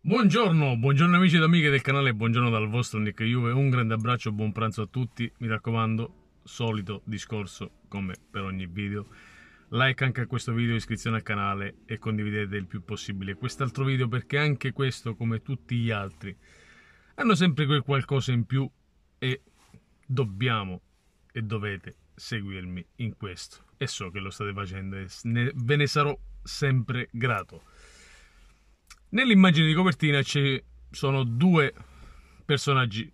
Buongiorno, buongiorno amici ed amiche del canale, buongiorno dal vostro Nick Juve, un grande abbraccio, buon pranzo a tutti, mi raccomando, solito discorso come per ogni video, like anche a questo video, iscrizione al canale e condividete il più possibile quest'altro video perché anche questo, come tutti gli altri, hanno sempre quel qualcosa in più e dobbiamo e dovete seguirmi in questo e so che lo state facendo e ve ne sarò sempre grato. Nell'immagine di copertina ci sono due personaggi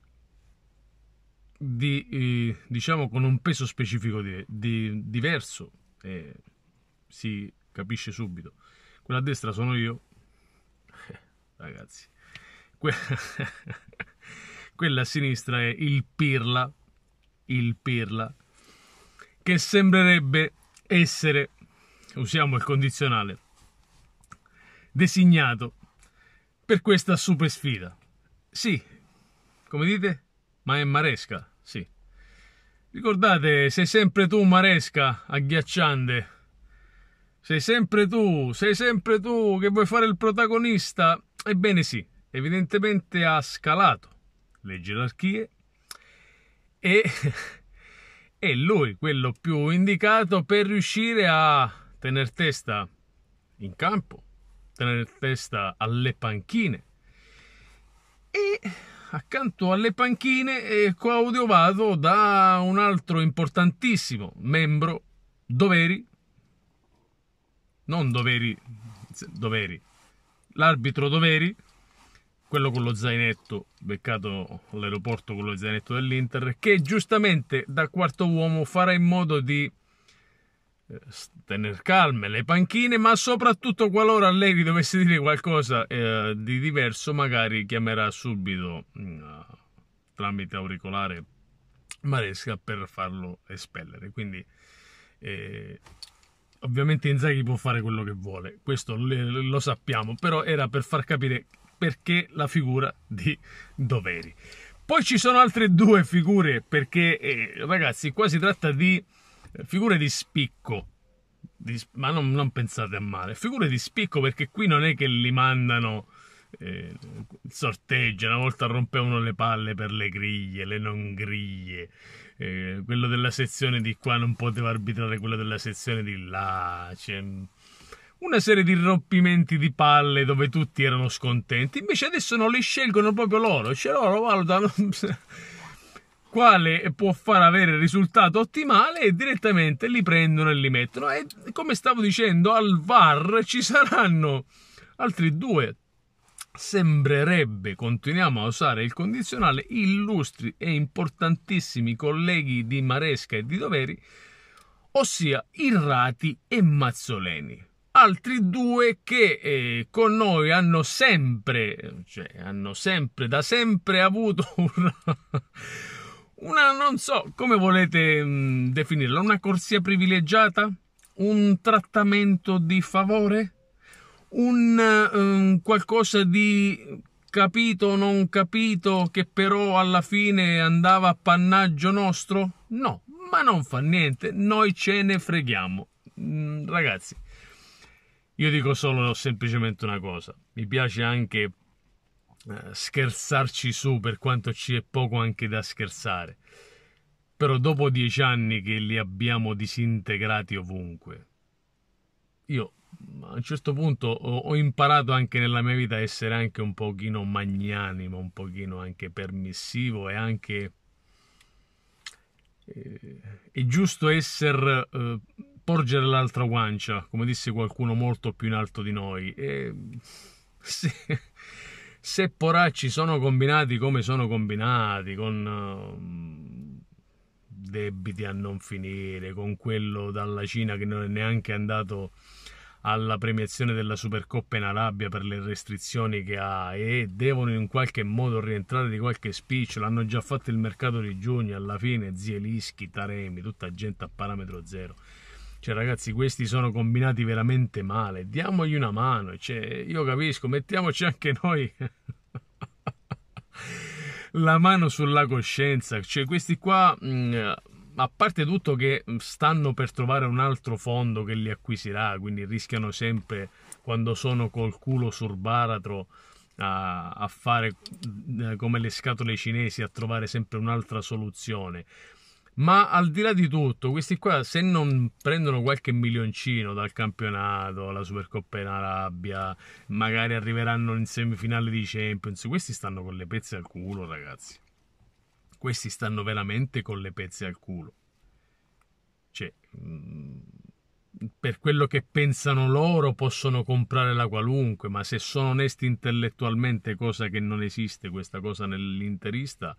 di, eh, diciamo con un peso specifico di, di, diverso eh, si capisce subito. Quella a destra sono io, ragazzi. Que- Quella a sinistra è il Pirla il pirla, che sembrerebbe essere, usiamo il condizionale, designato per questa super sfida. Sì, come dite? Ma è Maresca, sì. Ricordate, sei sempre tu Maresca, agghiacciante. Sei sempre tu, sei sempre tu che vuoi fare il protagonista. Ebbene sì, evidentemente ha scalato le gerarchie e è lui quello più indicato per riuscire a tenere testa in campo, tenere testa alle panchine. E accanto alle panchine è eh, coadiuvato da un altro importantissimo membro, Doveri, non Doveri, Doveri, l'arbitro Doveri, quello con lo zainetto beccato all'aeroporto con lo zainetto dell'Inter che giustamente da quarto uomo farà in modo di eh, tenere calme le panchine ma soprattutto qualora Allegri dovesse dire qualcosa eh, di diverso magari chiamerà subito eh, tramite auricolare Maresca per farlo espellere quindi eh, ovviamente Inzaghi può fare quello che vuole questo le, lo sappiamo però era per far capire perché la figura di Doveri. Poi ci sono altre due figure perché, eh, ragazzi, qua si tratta di eh, figure di spicco. Di, ma non, non, pensate a male, figure di spicco perché qui non è che li mandano eh, sorteggio. una volta rompevano le palle per le griglie, le non griglie, eh, quello della sezione di qua non poteva arbitrare quello della sezione di là, cioè, una serie di rompimenti di palle dove tutti erano scontenti. Invece adesso non li scelgono proprio loro, cioè loro valutano quale può far avere il risultato ottimale e direttamente li prendono e li mettono. E come stavo dicendo, al VAR ci saranno altri due. Sembrerebbe, continuiamo a usare il condizionale, illustri e importantissimi colleghi di Maresca e di Doveri, ossia Irrati e Mazzoleni altri due che eh, con noi hanno sempre, cioè hanno sempre, da sempre avuto una, una non so come volete mh, mm, definirla, una corsia privilegiata, un trattamento di favore, un um, qualcosa di capito non capito che però alla fine andava a pannaggio nostro? No, ma non fa niente, noi ce ne freghiamo. Mm, ragazzi, io dico solo semplicemente una cosa, mi piace anche eh, scherzarci su per quanto ci è poco anche da scherzare, però dopo dieci anni che li abbiamo disintegrati ovunque, io a un certo punto ho, imparato anche nella mia vita a essere anche un pochino magnanimo, un pochino anche permissivo e anche... Eh, è giusto essere... Eh, porgere l'altra guancia, come disse qualcuno molto più in alto di noi. E se, se poracci sono combinati come sono combinati, con um, debiti a non finire, con quello dalla Cina che non è neanche andato alla premiazione della Supercoppa in Arabia per le restrizioni che ha e devono in qualche modo rientrare di qualche spiccio. L'hanno già fatto il mercato di giugno, alla fine Zielischi, Taremi, tutta gente a parametro zero. Cioè, ragazzi, questi sono combinati veramente male. Diamogli una mano. Cioè, io capisco, mettiamoci anche noi la mano sulla coscienza. Cioè, questi qua. Mh, mm, a parte tutto che stanno per trovare un altro fondo che li acquisirà, quindi rischiano sempre quando sono col culo sul baratro a, a fare mm, come le scatole cinesi, a trovare sempre un'altra soluzione. Ma al di là di tutto, questi qua se non prendono qualche milioncino dal campionato, la Supercoppa in Arabia, magari arriveranno in semifinale di Champions, questi stanno con le pezze al culo, ragazzi. Questi stanno veramente con le pezze al culo. Cioè, mm, per quello che pensano loro possono comprare la qualunque, ma se sono onesti intellettualmente, cosa che non esiste questa cosa nell'interista,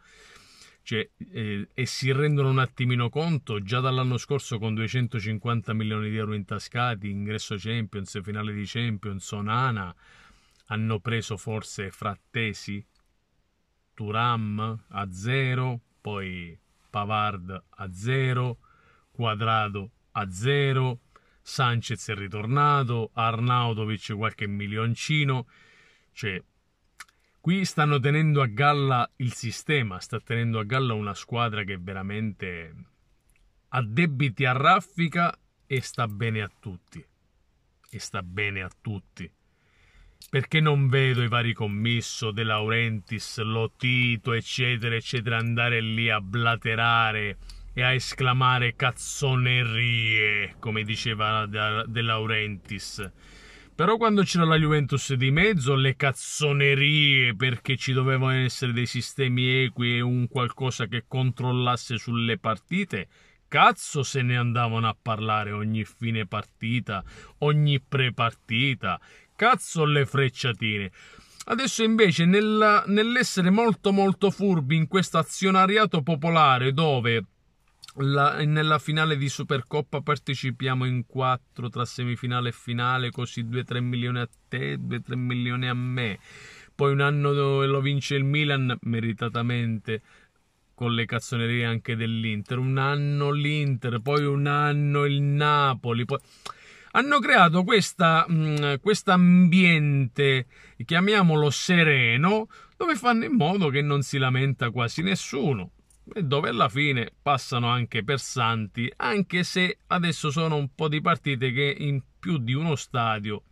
cioè, eh, e si rendono un attimino conto già dall'anno scorso con 250 milioni di euro intascati, ingresso Champions, finale di Champions, Sonana, hanno preso forse Frattesi, Turam a zero, poi Pavard a zero, Quadrado a zero, Sanchez è ritornato, Arnaudovic qualche milioncino, cioè Qui stanno tenendo a galla il sistema, sta tenendo a galla una squadra che veramente ha debiti a raffica e sta bene a tutti. E sta bene a tutti. Perché non vedo i vari commisso, De Laurentiis, Lotito, eccetera, eccetera, andare lì a blaterare e a esclamare cazzonerie, come diceva De Laurentiis però quando c'era la Juventus di mezzo, le cazzonerie perché ci dovevano essere dei sistemi equi e un qualcosa che controllasse sulle partite, cazzo se ne andavano a parlare ogni fine partita, ogni prepartita, cazzo le frecciatine. Adesso invece nella, nell'essere molto molto furbi in questo azionariato popolare dove la, nella finale di Supercoppa partecipiamo in quattro tra semifinale e finale, così 2-3 milioni a te, 2-3 milioni a me. Poi un anno lo vince il Milan, meritatamente, con le cazzonerie anche dell'Inter. Un anno l'Inter, poi un anno il Napoli, poi hanno creato questo mm, ambiente, chiamiamolo sereno, dove fanno in modo che non si lamenta quasi nessuno dove alla fine passano anche per santi, anche se adesso sono un po' di partite che in più di uno stadio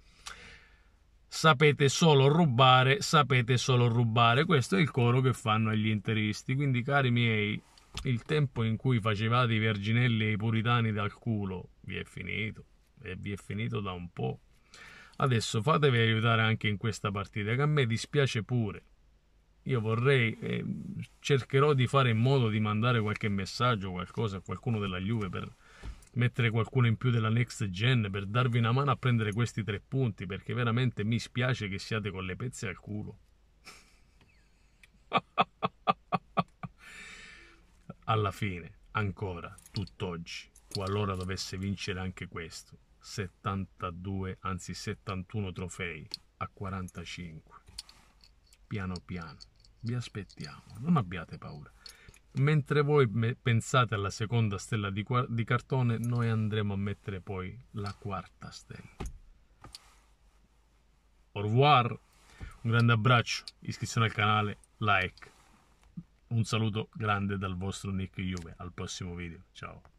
sapete solo rubare, sapete solo rubare. Questo è il coro che fanno agli interisti. Quindi, cari miei, il tempo in cui facevate i verginelli e i puritani dal culo vi è finito e vi è finito da un po'. Adesso fatevi aiutare anche in questa partita che a me dispiace pure io vorrei, eh, cercherò di fare in modo di mandare qualche messaggio, qualcosa a qualcuno della Juve per mettere qualcuno in più della next gen, per darvi una mano a prendere questi tre punti, perché veramente mi spiace che siate con le pezze al culo. Alla fine, ancora, tutt'oggi, qualora dovesse vincere anche questo, 72, anzi 71 trofei a 45. Piano piano. Vi aspettiamo, non abbiate paura. Mentre voi pensate alla seconda stella di, di cartone, noi andremo a mettere poi la quarta stella. Au revoir, un grande abbraccio, iscrizione al canale, like. Un saluto grande dal vostro Nick Juve. Al prossimo video, ciao.